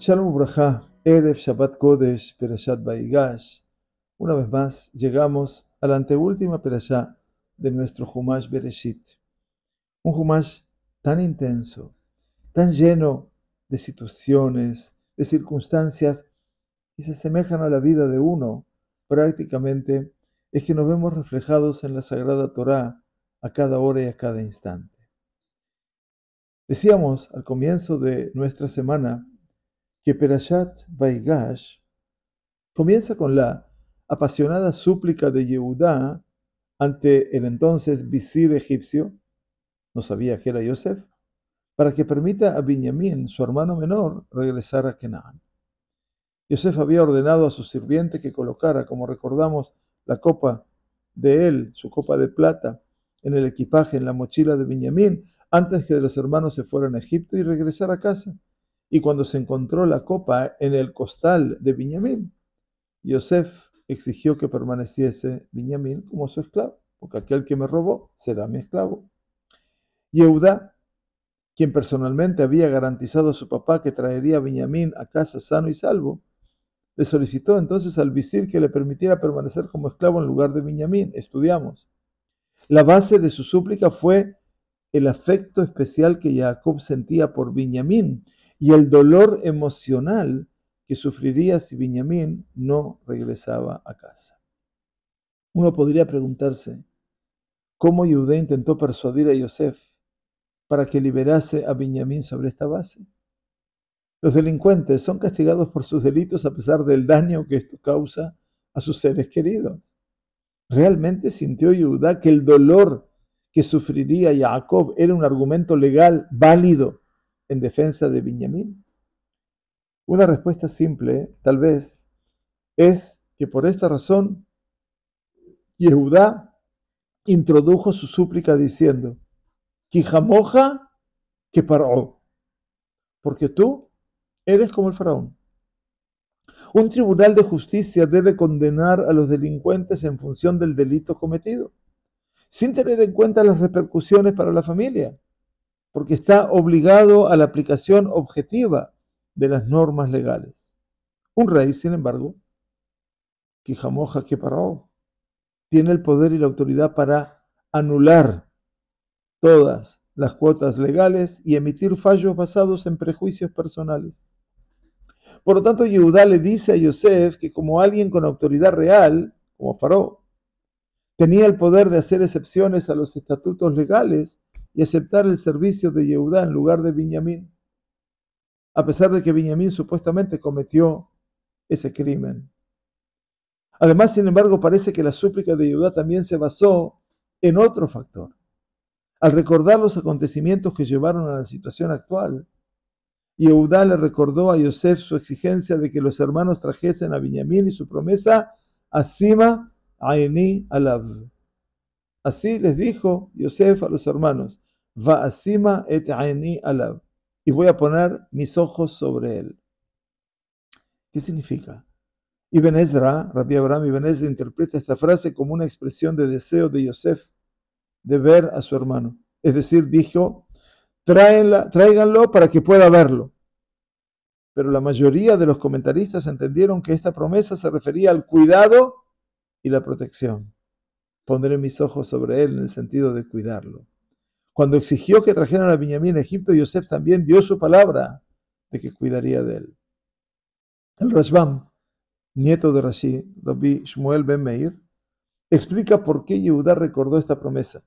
Shalom Braja, Erev Shabbat Kodesh, Perashat Baigash. Una vez más, llegamos a la anteúltima Perashá de nuestro Jumash Bereshit. Un Jumash tan intenso, tan lleno de situaciones, de circunstancias que se asemejan a la vida de uno, prácticamente es que nos vemos reflejados en la Sagrada Torá a cada hora y a cada instante. Decíamos al comienzo de nuestra semana que Perashat Baigash comienza con la apasionada súplica de Yehudá ante el entonces visir egipcio, no sabía que era Yosef, para que permita a Benjamín, su hermano menor, regresar a Canaán. Yosef había ordenado a su sirviente que colocara, como recordamos, la copa de él, su copa de plata, en el equipaje, en la mochila de Benjamín, antes que los hermanos se fueran a Egipto y regresaran a casa y cuando se encontró la copa en el costal de Viñamín, Yosef exigió que permaneciese Viñamín como su esclavo, porque aquel que me robó será mi esclavo. Yehuda, quien personalmente había garantizado a su papá que traería a Viñamín a casa sano y salvo, le solicitó entonces al visir que le permitiera permanecer como esclavo en lugar de Viñamín. Estudiamos. La base de su súplica fue el afecto especial que Jacob sentía por Benjamín y el dolor emocional que sufriría si Benjamín no regresaba a casa. Uno podría preguntarse cómo Judá intentó persuadir a Yosef para que liberase a Benjamín sobre esta base. Los delincuentes son castigados por sus delitos a pesar del daño que esto causa a sus seres queridos. ¿Realmente sintió Judá que el dolor que sufriría Jacob era un argumento legal válido en defensa de Benjamín? Una respuesta simple, tal vez, es que por esta razón Yehudá introdujo su súplica diciendo, Quijamoja que paró, porque tú eres como el faraón. Un tribunal de justicia debe condenar a los delincuentes en función del delito cometido, sin tener en cuenta las repercusiones para la familia porque está obligado a la aplicación objetiva de las normas legales. Un rey, sin embargo, que jamoja que paró, tiene el poder y la autoridad para anular todas las cuotas legales y emitir fallos basados en prejuicios personales. Por lo tanto, Yehudá le dice a Yosef que como alguien con autoridad real, como Faraón, tenía el poder de hacer excepciones a los estatutos legales y aceptar el servicio de Yehudá en lugar de Benjamín, a pesar de que Benjamín supuestamente cometió ese crimen. Además, sin embargo, parece que la súplica de Yehudá también se basó en otro factor. Al recordar los acontecimientos que llevaron a la situación actual, Yehudá le recordó a Yosef su exigencia de que los hermanos trajesen a Benjamín y su promesa a Sima, Aini Alav. Así les dijo Yosef a los hermanos, et Y voy a poner mis ojos sobre él. ¿Qué significa? Ibn Ezra, Rabbi Abraham Ibn Ezra interpreta esta frase como una expresión de deseo de Yosef de ver a su hermano. Es decir, dijo, tráiganlo para que pueda verlo. Pero la mayoría de los comentaristas entendieron que esta promesa se refería al cuidado y la protección. Pondré mis ojos sobre él en el sentido de cuidarlo. Cuando exigió que trajeran a Benjamín a Egipto, Yosef también dio su palabra de que cuidaría de él. El Rashbam, nieto de Rashi, Rabbi Shmuel ben Meir, explica por qué Yehudá recordó esta promesa.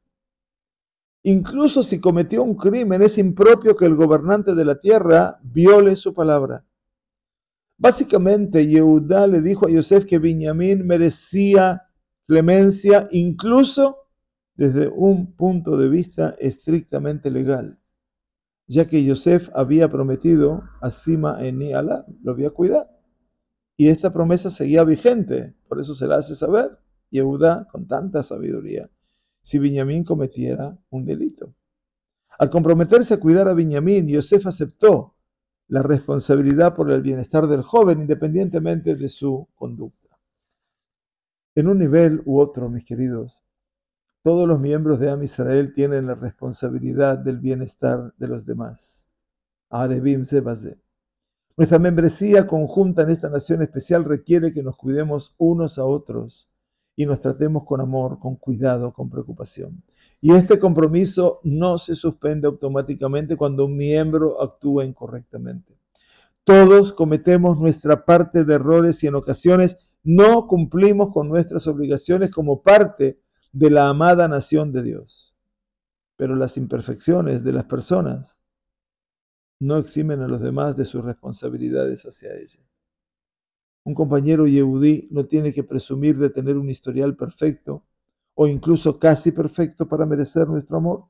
Incluso si cometió un crimen, es impropio que el gobernante de la tierra viole su palabra. Básicamente, Yehudá le dijo a Yosef que Benjamín merecía clemencia incluso desde un punto de vista estrictamente legal, ya que Yosef había prometido a Sima en Niala, lo había a Y esta promesa seguía vigente, por eso se la hace saber Yehuda con tanta sabiduría, si Benjamín cometiera un delito. Al comprometerse a cuidar a Benjamín, Yosef aceptó la responsabilidad por el bienestar del joven, independientemente de su conducta. En un nivel u otro, mis queridos, todos los miembros de Am Israel tienen la responsabilidad del bienestar de los demás. se base. Nuestra membresía conjunta en esta nación especial requiere que nos cuidemos unos a otros y nos tratemos con amor, con cuidado, con preocupación. Y este compromiso no se suspende automáticamente cuando un miembro actúa incorrectamente. Todos cometemos nuestra parte de errores y en ocasiones no cumplimos con nuestras obligaciones como parte de la amada nación de Dios. Pero las imperfecciones de las personas no eximen a los demás de sus responsabilidades hacia ellas. Un compañero yehudí no tiene que presumir de tener un historial perfecto o incluso casi perfecto para merecer nuestro amor,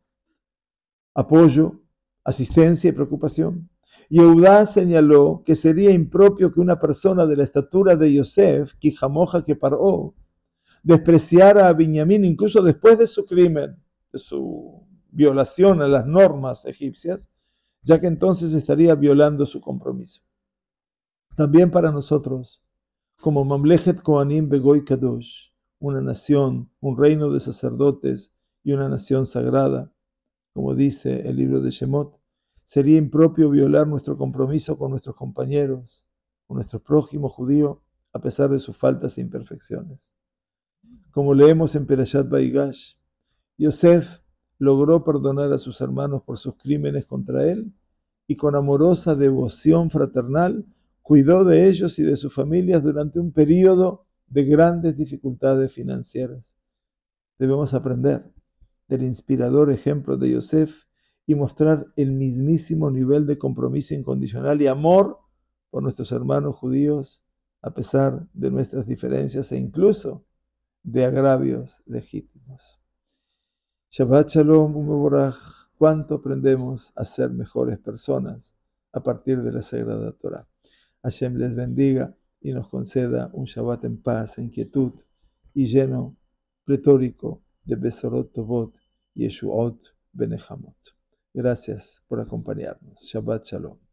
apoyo, asistencia y preocupación. Yehudá señaló que sería impropio que una persona de la estatura de Yosef, Kijamoja que paró, despreciar a Benjamín incluso después de su crimen, de su violación a las normas egipcias, ya que entonces estaría violando su compromiso. También para nosotros, como Mamlejet Koanim Begoy Kadosh, una nación, un reino de sacerdotes y una nación sagrada, como dice el libro de Shemot, sería impropio violar nuestro compromiso con nuestros compañeros, con nuestro prójimo judío, a pesar de sus faltas e imperfecciones como leemos en Perashat Baigash. Yosef logró perdonar a sus hermanos por sus crímenes contra él y con amorosa devoción fraternal cuidó de ellos y de sus familias durante un periodo de grandes dificultades financieras. Debemos aprender del inspirador ejemplo de Yosef y mostrar el mismísimo nivel de compromiso incondicional y amor por nuestros hermanos judíos a pesar de nuestras diferencias e incluso de agravios legítimos. Shabbat Shalom, cuánto aprendemos a ser mejores personas a partir de la Sagrada Torah. Hashem les bendiga y nos conceda un Shabbat en paz, en quietud y lleno, pretórico de Besorot Tobot y Yeshuot Benehamot. Gracias por acompañarnos. Shabbat Shalom.